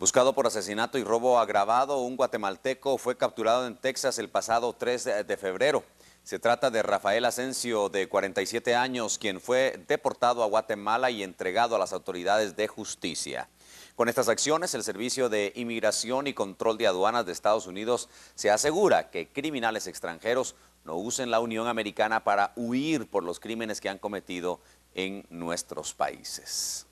Buscado por asesinato y robo agravado, un guatemalteco fue capturado en Texas el pasado 3 de febrero. Se trata de Rafael Asensio, de 47 años, quien fue deportado a Guatemala y entregado a las autoridades de justicia. Con estas acciones, el Servicio de Inmigración y Control de Aduanas de Estados Unidos se asegura que criminales extranjeros no usen la Unión Americana para huir por los crímenes que han cometido en nuestros países.